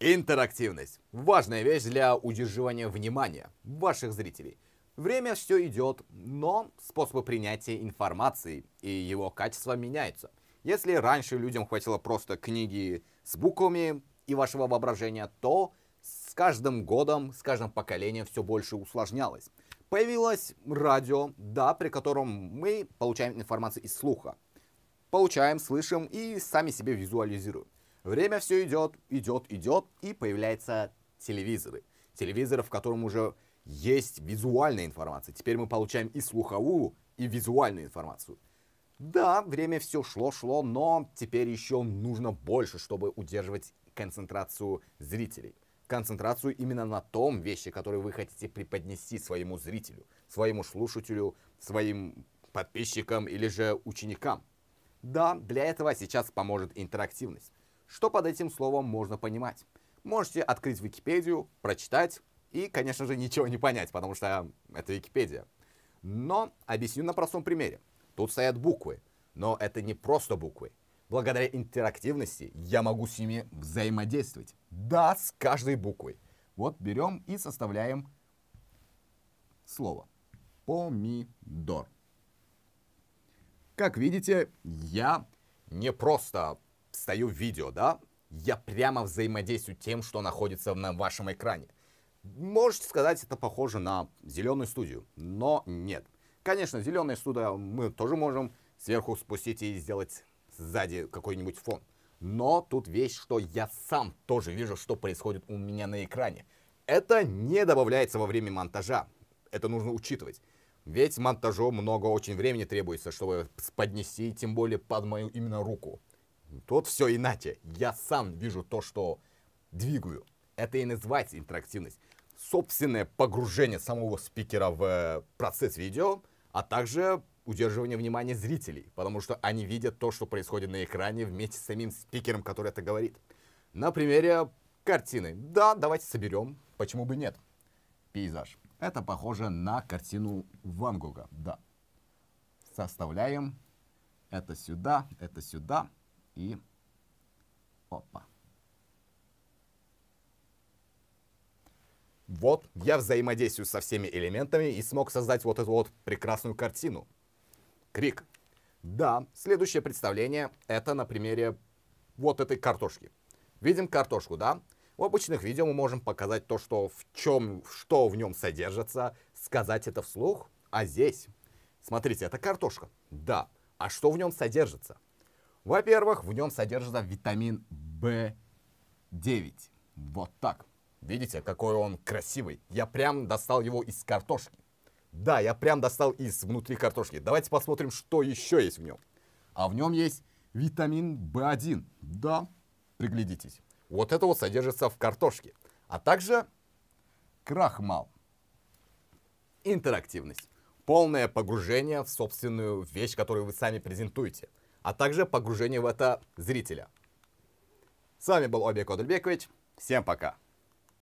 Интерактивность. Важная вещь для удерживания внимания ваших зрителей. Время все идет, но способы принятия информации и его качество меняются. Если раньше людям хватило просто книги с буквами и вашего воображения, то с каждым годом, с каждым поколением все больше усложнялось. Появилось радио, да, при котором мы получаем информацию из слуха. Получаем, слышим и сами себе визуализируем. Время все идет, идет, идет, и появляются телевизоры. Телевизоры, в котором уже есть визуальная информация. Теперь мы получаем и слуховую, и визуальную информацию. Да, время все шло-шло, но теперь еще нужно больше, чтобы удерживать концентрацию зрителей. Концентрацию именно на том вещи, которые вы хотите преподнести своему зрителю, своему слушателю, своим подписчикам или же ученикам. Да, для этого сейчас поможет интерактивность. Что под этим словом можно понимать? Можете открыть Википедию, прочитать и, конечно же, ничего не понять, потому что это Википедия. Но объясню на простом примере. Тут стоят буквы, но это не просто буквы. Благодаря интерактивности я могу с ними взаимодействовать. Да, с каждой буквой. Вот берем и составляем слово. Помидор. Как видите, я не просто встаю в видео, да, я прямо взаимодействую тем, что находится на вашем экране. Можете сказать, это похоже на зеленую студию, но нет. Конечно, зеленая студия мы тоже можем сверху спустить и сделать сзади какой-нибудь фон. Но тут вещь, что я сам тоже вижу, что происходит у меня на экране. Это не добавляется во время монтажа. Это нужно учитывать. Ведь монтажу много очень времени требуется, чтобы поднести, тем более под мою именно руку. Тут все иначе. Я сам вижу то, что двигаю. Это и называется интерактивность. Собственное погружение самого спикера в э, процесс видео, а также удерживание внимания зрителей, потому что они видят то, что происходит на экране вместе с самим спикером, который это говорит. На примере картины. Да, давайте соберем, почему бы нет. Пейзаж. Это похоже на картину Ван Гога, да. Составляем. Это сюда, это сюда и опа. Вот я взаимодействую со всеми элементами и смог создать вот эту вот прекрасную картину. Крик. Да, следующее представление это на примере вот этой картошки. Видим картошку, да? В обычных видео мы можем показать то, что в чем, что в нем содержится, сказать это вслух, а здесь, смотрите, это картошка. Да, а что в нем содержится? Во-первых, в нем содержится витамин b 9 Вот так. Видите, какой он красивый. Я прям достал его из картошки. Да, я прям достал из внутри картошки. Давайте посмотрим, что еще есть в нем. А в нем есть витамин b 1 Да, приглядитесь. Вот это вот содержится в картошке. А также крахмал. Интерактивность. Полное погружение в собственную вещь, которую вы сами презентуете – а также погружение в это зрителя. С вами был Обе Кодульбекович. Всем пока!